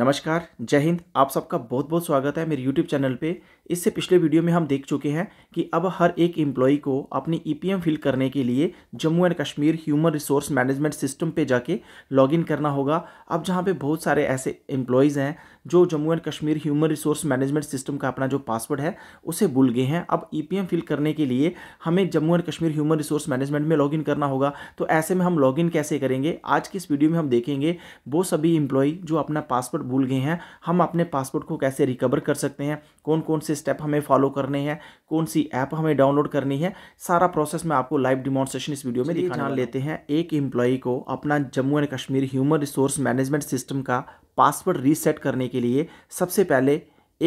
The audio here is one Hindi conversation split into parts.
नमस्कार जय हिंद आप सबका बहुत बहुत स्वागत है मेरे YouTube चैनल पे इससे पिछले वीडियो में हम देख चुके हैं कि अब हर एक एम्प्लॉई को अपनी ईपीएम e फिल करने के लिए Jammu and Kashmir human resource management system पे जाके लॉगिन करना होगा अब जहाँ पे बहुत सारे ऐसे एम्प्लॉयज़ हैं जो Jammu and Kashmir human resource management system का अपना जो पासवर्ड है उसे भूल गए हैं अब ई e फिल करने के लिए हमें Jammu and Kashmir human resource management में लॉगिन करना होगा तो ऐसे में हम लॉगिन कैसे करेंगे आज की इस वीडियो में हम देखेंगे वो सभी इंप्लॉई जो अपना पासवर्ड भूल गए हैं हम अपने पासवर्ड को कैसे रिकवर कर सकते हैं कौन कौन से स्टेप हमें फॉलो करने हैं कौन सी ऐप हमें डाउनलोड करनी है सारा प्रोसेस मैं आपको लाइव डिमॉन्स्ट्रेशन इस वीडियो में दिखाना लेते हैं एक एम्प्लॉय को अपना Jammu and Kashmir human resource management system का पासवर्ड रीसेट करने के लिए सबसे पहले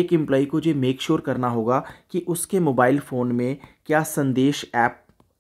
एक एम्प्लॉई को ये मेक श्योर करना होगा कि उसके मोबाइल फ़ोन में क्या संदेश ऐप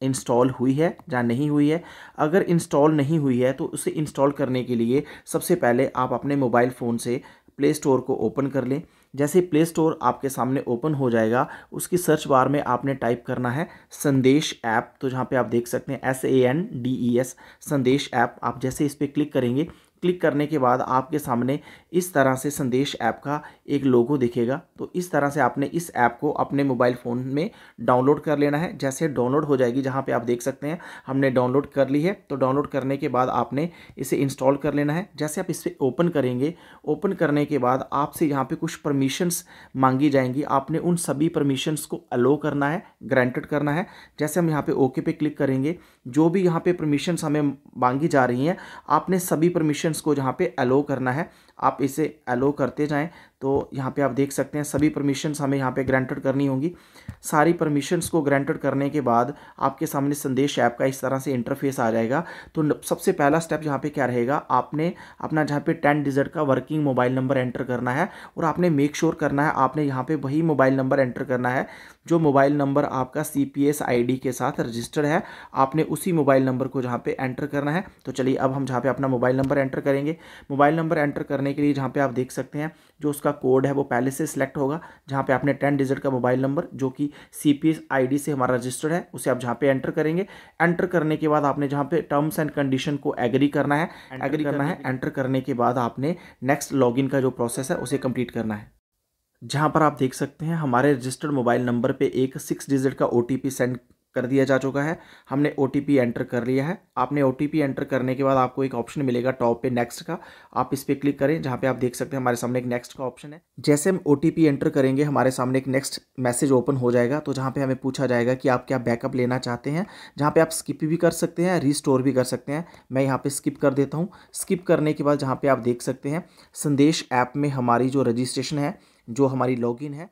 इंस्टॉल हुई है या नहीं हुई है अगर इंस्टॉल नहीं हुई है तो उसे इंस्टॉल करने के लिए सबसे पहले आप अपने मोबाइल फ़ोन से प्ले स्टोर को ओपन कर लें जैसे प्ले स्टोर आपके सामने ओपन हो जाएगा उसकी सर्च बार में आपने टाइप करना है संदेश ऐप तो जहाँ पे आप देख सकते हैं S A N D E S Sandes app आप जैसे इस पर क्लिक करेंगे क्लिक करने के बाद आपके सामने इस तरह से संदेश ऐप का एक लोगो दिखेगा तो इस तरह से आपने इस ऐप को अपने मोबाइल फ़ोन में डाउनलोड कर लेना है जैसे डाउनलोड हो जाएगी जहाँ पे आप देख सकते हैं हमने डाउनलोड कर ली है तो डाउनलोड करने के बाद आपने इसे इंस्टॉल कर लेना है जैसे आप इसे ओपन करेंगे ओपन करने के बाद आपसे यहाँ पर कुछ परमिशंस मांगी जाएंगी आपने उन सभी परमिशंस को अलो करना है ग्रांटेड करना है जैसे हम यहाँ पर ओके पे क्लिक करेंगे जो भी यहाँ पे परमिशंस हमें मांगी जा रही हैं आपने सभी परमिशंस को जहाँ पे अलो करना है आप इसे अलो करते जाएं तो यहाँ पे आप देख सकते हैं सभी परमिशंस हमें यहाँ पे ग्रांटेड करनी होंगी सारी परमिशंस को ग्रांटेड करने के बाद आपके सामने संदेश ऐप का इस तरह से इंटरफेस आ जाएगा तो सबसे पहला स्टेप यहाँ पे क्या रहेगा आपने अपना जहाँ पे टेन डिजिट का वर्किंग मोबाइल नंबर एंटर करना है और आपने मेक श्योर sure करना है आपने यहाँ पर वही मोबाइल नंबर एंटर करना है जो मोबाइल नंबर आपका सी पी के साथ रजिस्टर्ड है आपने उसी मोबाइल नंबर को जहाँ पर एंटर करना है तो चलिए अब हम जहाँ पर अपना मोबाइल नंबर एंटर करेंगे मोबाइल नंबर एंटर करने के लिए जहाँ पर आप देख सकते हैं जो उसका कोड है वो पहले से सिलेक्ट होगा जहाँ पे आपने टेन डिजिट का मोबाइल नंबर जो कि सी पी से हमारा रजिस्टर्ड है उसे आप जहाँ पे एंटर करेंगे एंटर करने के बाद आपने जहाँ पे टर्म्स एंड कंडीशन को एग्री करना है एग्री करना है एंटर करने के बाद आपने नेक्स्ट लॉगिन का जो प्रोसेस है उसे कंप्लीट करना है जहाँ पर आप देख सकते हैं हमारे रजिस्टर्ड मोबाइल नंबर पर एक सिक्स डिजिट का ओ सेंड कर दिया जा चुका है हमने ओ एंटर कर लिया है आपने ओ एंटर करने के बाद आपको एक ऑप्शन मिलेगा टॉप पे नेक्स्ट का आप इस पर क्लिक करें जहाँ पे आप देख सकते हैं हमारे सामने एक नेक्स्ट का ऑप्शन है जैसे हम ओ एंटर करेंगे हमारे सामने एक नेक्स्ट मैसेज ओपन हो जाएगा तो जहाँ पे हमें पूछा जाएगा कि आप क्या बैकअप लेना चाहते हैं जहाँ पर आप स्किप भी कर सकते हैं रिस्टोर भी कर सकते हैं मैं यहाँ पर स्किप कर देता हूँ स्किप करने के बाद जहाँ पर आप देख सकते हैं संदेश ऐप में हमारी जो रजिस्ट्रेशन है जो हमारी लॉगिन है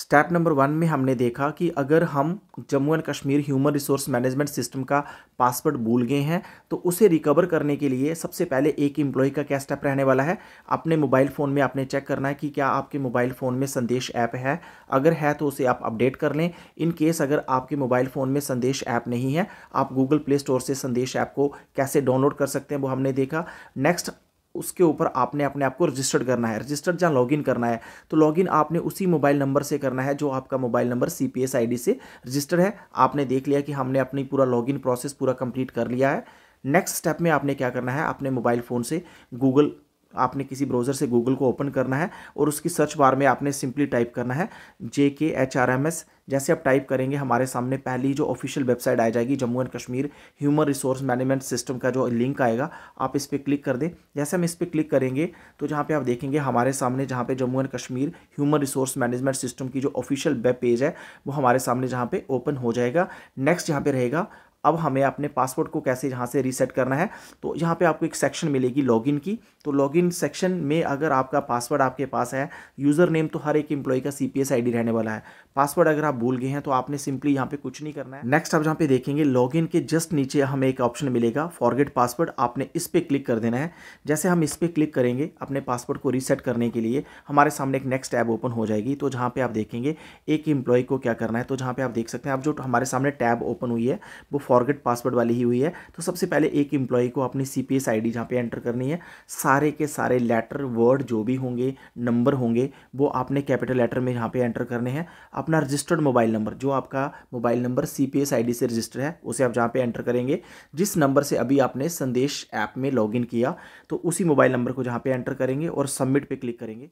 स्टेप नंबर वन में हमने देखा कि अगर हम Jammu and Kashmir human resource management system का पासवर्ड भूल गए हैं तो उसे रिकवर करने के लिए सबसे पहले एक एम्प्लॉय का क्या स्टेप रहने वाला है अपने मोबाइल फ़ोन में आपने चेक करना है कि क्या आपके मोबाइल फ़ोन में संदेश ऐप है अगर है तो उसे आप अपडेट कर लें इन केस अगर आपके मोबाइल फ़ोन में संदेश ऐप नहीं है आप गूगल प्ले स्टोर से संदेश ऐप को कैसे डाउनलोड कर सकते हैं वो हमने देखा नेक्स्ट उसके ऊपर आपने अपने आप को रजिस्टर्ड करना है रजिस्टर्ड जहाँ लॉगिन करना है तो लॉगिन आपने उसी मोबाइल नंबर से करना है जो आपका mobile number C P S I D से रजिस्टर्ड है आपने देख लिया कि हमने अपनी पूरा लॉगिन प्रोसेस पूरा कंप्लीट कर लिया है नेक्स्ट स्टेप में आपने क्या करना है अपने मोबाइल फ़ोन से गूगल आपने किसी ब्राउज़र से गूगल को ओपन करना है और उसकी सर्च बार में आपने सिंपली टाइप करना है जे के एच आर एम एस जैसे आप टाइप करेंगे हमारे सामने पहली जो ऑफिशियल वेबसाइट आ जाएगी Jammu and Kashmir human resource management system का जो लिंक आएगा आप इस पर क्लिक कर दें जैसे हम इस पर क्लिक करेंगे तो जहाँ पे आप देखेंगे हमारे सामने जहाँ पे Jammu and Kashmir human resource management system की जो ऑफिशियल वेब पेज है वो हमारे सामने जहाँ पे ओपन हो जाएगा नेक्स्ट यहाँ पे रहेगा अब हमें अपने पासवर्ड को कैसे यहाँ से रीसेट करना है तो यहाँ पे आपको एक सेक्शन मिलेगी लॉगिन की तो लॉगिन सेक्शन में अगर आपका पासवर्ड आपके पास है यूज़र नेम तो हर एक एम्प्लॉय का सी पी रहने वाला है पासवर्ड अगर आप भूल गए हैं तो आपने सिंपली यहाँ पे कुछ नहीं करना है नेक्स्ट आप जहाँ पे देखेंगे लॉगिन के जस्ट नीचे हमें एक ऑप्शन मिलेगा फॉरगेट पासवर्ड आपने इस पर क्लिक कर देना है जैसे हम इस पर क्लिक करेंगे अपने पासवर्ड को रीसेट करने के लिए हमारे सामने एक नेक्स्ट टैब ओपन हो जाएगी तो जहाँ पे आप देखेंगे एक एम्प्लॉय को क्या करना है तो जहाँ पे आप देख सकते हैं आप जो हमारे सामने टैब ओपन हुई है वो फॉरगेट पासवर्ड वाली ही हुई है तो सबसे पहले एक एम्प्लॉय को अपनी C P S I D जहाँ पर एंटर करनी है सारे के सारे लेटर वर्ड जो भी होंगे नंबर होंगे वो आपने कैपिटल लेटर में यहाँ पर एंटर करने हैं अपना रजिस्टर्ड मोबाइल नंबर जो आपका mobile number C P S I D से रजिस्टर है उसे आप जहाँ पर एंटर करेंगे जिस नंबर से अभी आपने संदेश ऐप में इन किया तो उसी मोबाइल नंबर को जहाँ पर एंटर करेंगे और सबमिट पर क्लिक करेंगे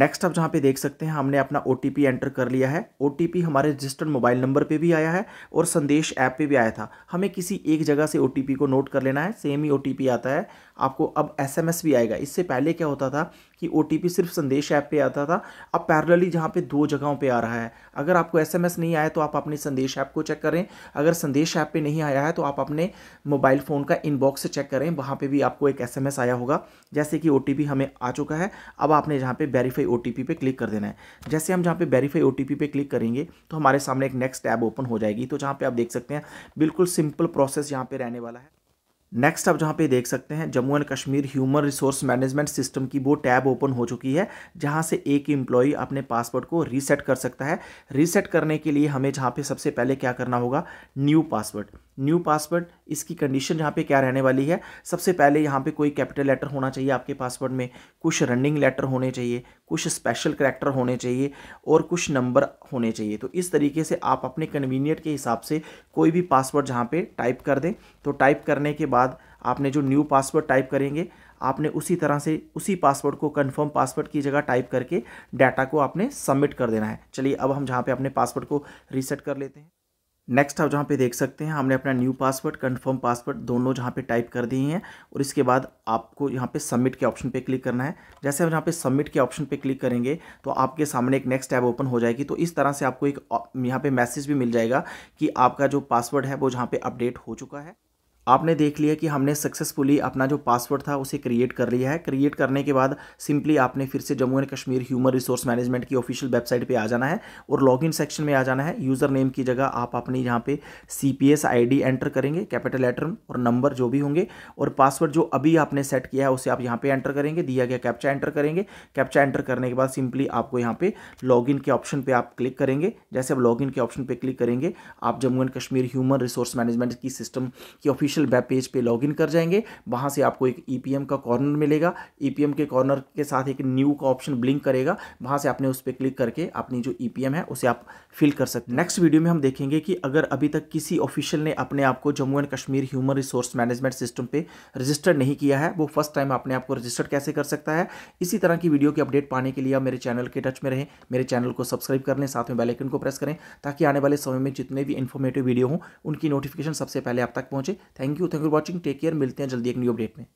नेक्स्ट आप जहाँ पे देख सकते हैं हमने अपना ओ एंटर कर लिया है ओ हमारे रजिस्टर्ड मोबाइल नंबर पे भी आया है और संदेश ऐप पे भी आया था हमें किसी एक जगह से ओ को नोट कर लेना है सेम ही ओ आता है आपको अब एसएमएस भी आएगा इससे पहले क्या होता था कि ओ सिर्फ संदेश ऐप पे आता था अब पैरली जहाँ पे दो जगहों पे आ रहा है अगर आपको एसएमएस नहीं आया तो आप अपने संदेश ऐप को चेक करें अगर संदेश ऐप पे नहीं आया है तो आप अपने मोबाइल फ़ोन का इनबॉक्स चेक करें वहाँ पे भी आपको एक एसएमएस आया होगा जैसे कि ओ हमें आ चुका है अब आपने जहाँ पर वेरीफाई ओ पे क्लिक कर देना है जैसे हम जहाँ पर वेरीफाई ओ पे क्लिक करेंगे तो हमारे सामने एक नेक्स्ट टैब ओपन हो जाएगी तो जहाँ पर आप देख सकते हैं बिल्कुल सिंपल प्रोसेस यहाँ पर रहने वाला है नेक्स्ट आप जहाँ पे देख सकते हैं Jammu and Kashmir human resource management system की वो टैब ओपन हो चुकी है जहाँ से एक इम्प्लॉई अपने पासपोर्ट को रीसेट कर सकता है रीसेट करने के लिए हमें जहाँ पे सबसे पहले क्या करना होगा न्यू पासवर्ड न्यू पासवर्ड इसकी कंडीशन जहाँ पे क्या रहने वाली है सबसे पहले यहाँ पे कोई कैपिटल लेटर होना चाहिए आपके पासवर्ड में कुछ रनिंग लेटर होने चाहिए कुछ स्पेशल करैक्टर होने चाहिए और कुछ नंबर होने चाहिए तो इस तरीके से आप अपने कन्वीनियंट के हिसाब से कोई भी पासवर्ड जहाँ पर टाइप कर दें तो टाइप करने के बाद आपने जो न्यू पासवर्ड टाइप करेंगे आपने उसी तरह से उसी पासवर्ड को कंफर्म पासवर्ड की जगह टाइप करके डाटा को आपने सबमिट कर देना है चलिए अब हम जहाँ पे अपने पासवर्ड को रीसेट कर लेते हैं नेक्स्ट आप जहाँ पे देख सकते हैं हमने अपना न्यू पासवर्ड कंफर्म पासवर्ड दोनों जहाँ पे टाइप कर दिए हैं और इसके बाद आपको यहाँ पे सबमिट के ऑप्शन पे क्लिक करना है जैसे हम जहाँ पे सबमिट के ऑप्शन पे क्लिक करेंगे तो आपके सामने एक नेक्स्ट टैब ओपन हो जाएगी तो इस तरह से आपको एक यहाँ पे मैसेज भी मिल जाएगा कि आपका जो पासवर्ड है वो जहाँ पर अपडेट हो चुका है आपने देख लिया कि हमने सक्सेसफुली अपना जो पासवर्ड था उसे क्रिएट कर लिया है क्रिएट करने के बाद सिंपली आपने फिर से Jammu and Kashmir human resource management की ऑफिशियल वेबसाइट पे आ जाना है और लॉगिन सेक्शन में आ जाना है यूज़र नेम की जगह आप अपनी यहाँ पे सी पी एंटर करेंगे कैपिटल लेटर और नंबर जो भी होंगे और पासवर्ड जो अभी आपने सेट किया है उसे आप यहाँ पर एंटर करेंगे दिया गया कैप्चा एंटर करेंगे कैप्चा एंटर करने के बाद सिंपली आपको यहाँ पर लॉगिन के ऑप्शन पर आप क्लिक करेंगे जैसे आप लॉगिन के ऑप्शन पर क्लिक करेंगे आप Jammu and Kashmir human resource management की सिस्टम की ऑफिशियल ऑफिशियल वेब पेज पे लॉगिन कर जाएंगे वहाँ से आपको एक ई e का कॉर्नर मिलेगा ई e के कॉर्नर के साथ एक न्यू का ऑप्शन ब्लिंक करेगा वहाँ से आपने उस पर क्लिक करके अपनी जो ई e है उसे आप फिल कर सकते हैं नेक्स्ट वीडियो में हम देखेंगे कि अगर अभी तक किसी ऑफिशियल ने अपने आप को Jammu and Kashmir human resource management system पर रजिस्टर नहीं किया है वो फर्स्ट टाइम अपने आप को रजिस्टर कैसे कर सकता है इसी तरह की वीडियो की अपडेट पाने के लिए आप मेरे चैनल के टच में रहें मेरे चैनल को सब्सक्राइब कर लें साथ में बेलाइकन को प्रेस करें ताकि आने वाले समय में जितने भी इन्फॉर्मेटिव वीडियो हों उनकी नोटिफिकेशन सबसे पहले आप तक पहुँचे thank you thank you for watching take care मिलते हैं जल्दी एक न्यू अपडेट में